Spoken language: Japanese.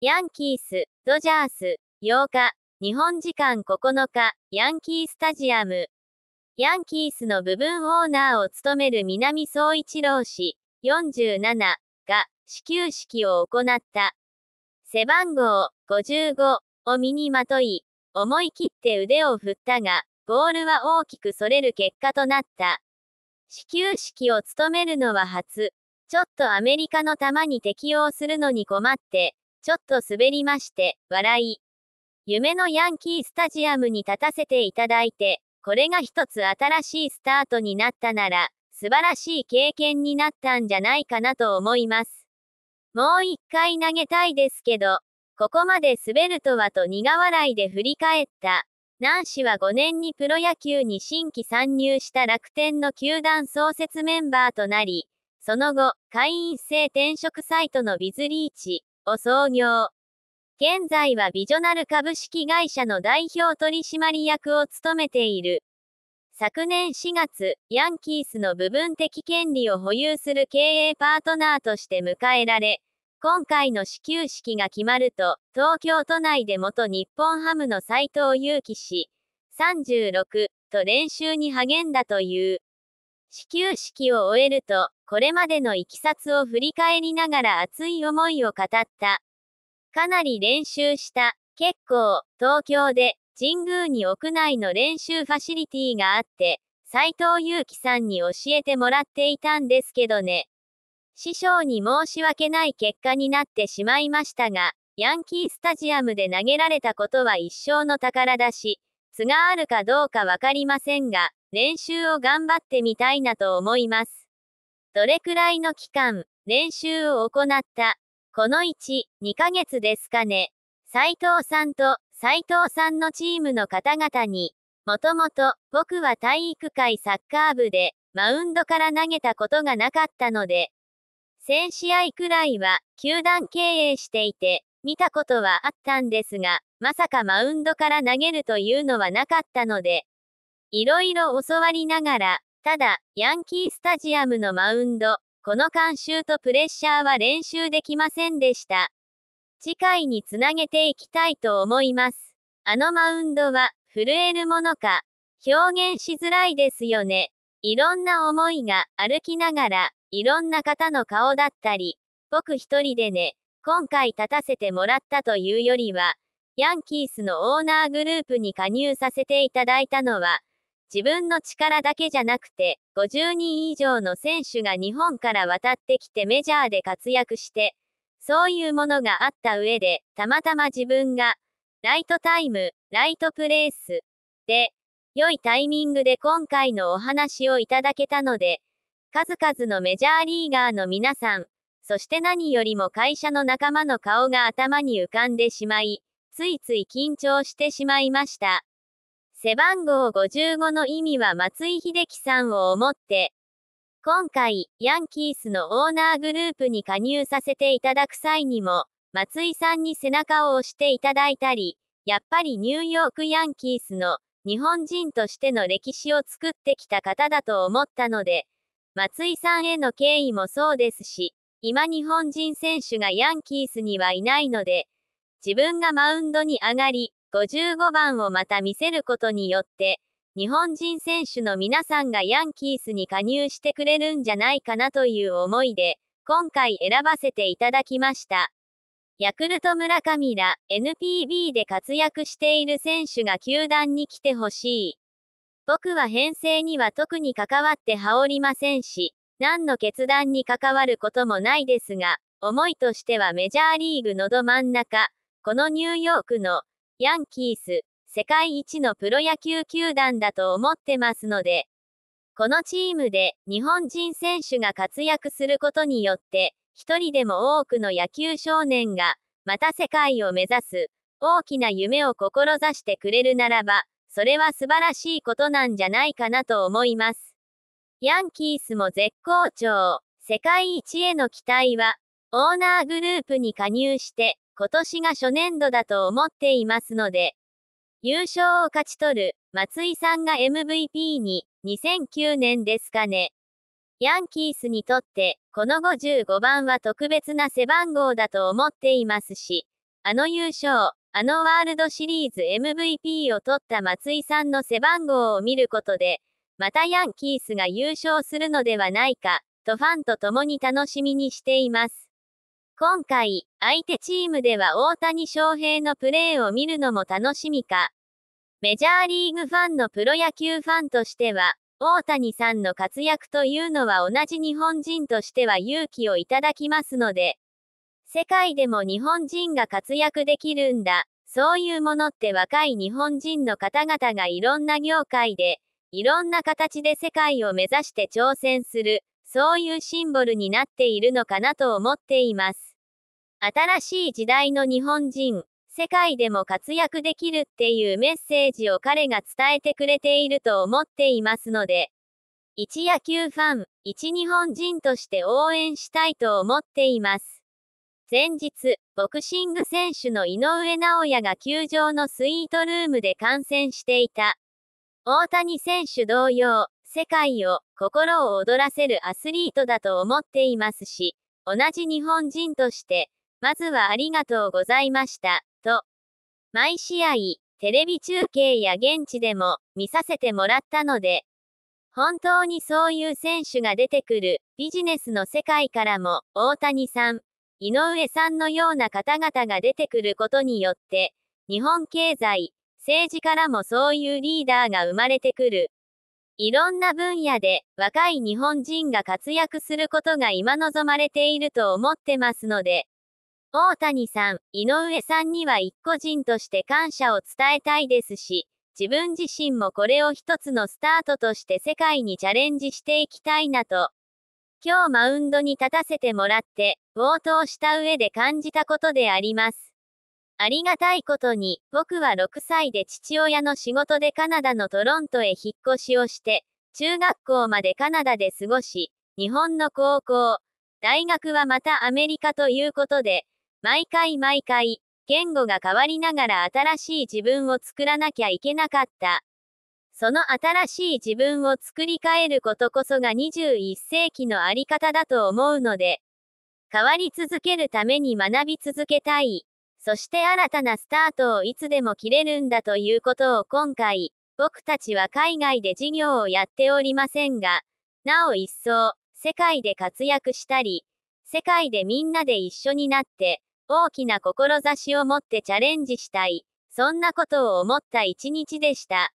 ヤンキース、ドジャース、8日、日本時間9日、ヤンキースタジアム。ヤンキースの部分オーナーを務める南総一郎氏、47が、始球式を行った。背番号、55を身にまとい、思い切って腕を振ったが、ボールは大きくそれる結果となった。始球式を務めるのは初。ちょっとアメリカの球に適応するのに困って、ちょっと滑りまして、笑い。夢のヤンキースタジアムに立たせていただいて、これが一つ新しいスタートになったなら、素晴らしい経験になったんじゃないかなと思います。もう一回投げたいですけど、ここまで滑るとはと苦笑いで振り返った。男子は5年にプロ野球に新規参入した楽天の球団創設メンバーとなり、その後、会員制転職サイトのビズリーチ、を創業。現在はビジョナル株式会社の代表取締役を務めている。昨年4月、ヤンキースの部分的権利を保有する経営パートナーとして迎えられ、今回の始球式が決まると、東京都内で元日本ハムの斎藤佑樹氏、36と練習に励んだという。始球式を終えると、これまでのいきさつを振り返りながら熱い思いを語った。かなり練習した。結構、東京で、神宮に屋内の練習ファシリティがあって、斎藤祐樹さんに教えてもらっていたんですけどね。師匠に申し訳ない結果になってしまいましたが、ヤンキースタジアムで投げられたことは一生の宝だし、津があるかどうかわかりませんが、練習を頑張ってみたいなと思います。どれくらいの期間、練習を行ったこの1、2ヶ月ですかね。斉藤さんと斉藤さんのチームの方々に、もともと僕は体育会サッカー部でマウンドから投げたことがなかったので、1000試合くらいは球団経営していて、見たことはあったんですが、まさかマウンドから投げるというのはなかったので、いろいろ教わりながら、ただ、ヤンキースタジアムのマウンド、この監修とプレッシャーは練習できませんでした。次回につなげていきたいと思います。あのマウンドは、震えるものか、表現しづらいですよね。いろんな思いが、歩きながら、いろんな方の顔だったり、僕一人でね、今回立たせてもらったというよりは、ヤンキースのオーナーグループに加入させていただいたのは、自分の力だけじゃなくて、50人以上の選手が日本から渡ってきてメジャーで活躍して、そういうものがあった上で、たまたま自分が、ライトタイム、ライトプレイス、で、良いタイミングで今回のお話をいただけたので、数々のメジャーリーガーの皆さん、そして何よりも会社の仲間の顔が頭に浮かんでしまい、ついつい緊張してしまいました。背番号55の意味は松井秀喜さんを思って、今回、ヤンキースのオーナーグループに加入させていただく際にも、松井さんに背中を押していただいたり、やっぱりニューヨークヤンキースの日本人としての歴史を作ってきた方だと思ったので、松井さんへの敬意もそうですし、今日本人選手がヤンキースにはいないので、自分がマウンドに上がり、55番をまた見せることによって、日本人選手の皆さんがヤンキースに加入してくれるんじゃないかなという思いで、今回選ばせていただきました。ヤクルト村上ら NPB で活躍している選手が球団に来てほしい。僕は編成には特に関わって羽織りませんし、何の決断に関わることもないですが、思いとしてはメジャーリーグのど真ん中、このニューヨークのヤンキース、世界一のプロ野球球団だと思ってますので、このチームで日本人選手が活躍することによって、一人でも多くの野球少年が、また世界を目指す、大きな夢を志してくれるならば、それは素晴らしいことなんじゃないかなと思います。ヤンキースも絶好調、世界一への期待は、オーナーグループに加入して、今年が初年度だと思っていますので、優勝を勝ち取る、松井さんが MVP に、2009年ですかね。ヤンキースにとって、この55番は特別な背番号だと思っていますし、あの優勝、あのワールドシリーズ MVP を取った松井さんの背番号を見ることで、またヤンキースが優勝するのではないか、とファンと共に楽しみにしています。今回、相手チームでは大谷翔平のプレーを見るのも楽しみか。メジャーリーグファンのプロ野球ファンとしては、大谷さんの活躍というのは同じ日本人としては勇気をいただきますので、世界でも日本人が活躍できるんだ、そういうものって若い日本人の方々がいろんな業界で、いろんな形で世界を目指して挑戦する、そういうシンボルになっているのかなと思っています。新しい時代の日本人、世界でも活躍できるっていうメッセージを彼が伝えてくれていると思っていますので、一野球ファン、一日本人として応援したいと思っています。前日、ボクシング選手の井上尚弥が球場のスイートルームで観戦していた。大谷選手同様、世界を、心を躍らせるアスリートだと思っていますし、同じ日本人として、まずはありがとうございました、と。毎試合、テレビ中継や現地でも見させてもらったので、本当にそういう選手が出てくるビジネスの世界からも大谷さん、井上さんのような方々が出てくることによって、日本経済、政治からもそういうリーダーが生まれてくるいろんな分野で若い日本人が活躍することが今望まれていると思ってますので、大谷さん、井上さんには一個人として感謝を伝えたいですし、自分自身もこれを一つのスタートとして世界にチャレンジしていきたいなと。今日マウンドに立たせてもらって、冒頭した上で感じたことであります。ありがたいことに、僕は6歳で父親の仕事でカナダのトロントへ引っ越しをして、中学校までカナダで過ごし、日本の高校、大学はまたアメリカということで、毎回毎回、言語が変わりながら新しい自分を作らなきゃいけなかった。その新しい自分を作り変えることこそが21世紀のあり方だと思うので、変わり続けるために学び続けたい。そして新たなスタートをいつでも切れるんだということを今回、僕たちは海外で事業をやっておりませんが、なお一層、世界で活躍したり、世界でみんなで一緒になって、大きな志を持ってチャレンジしたい、そんなことを思った一日でした。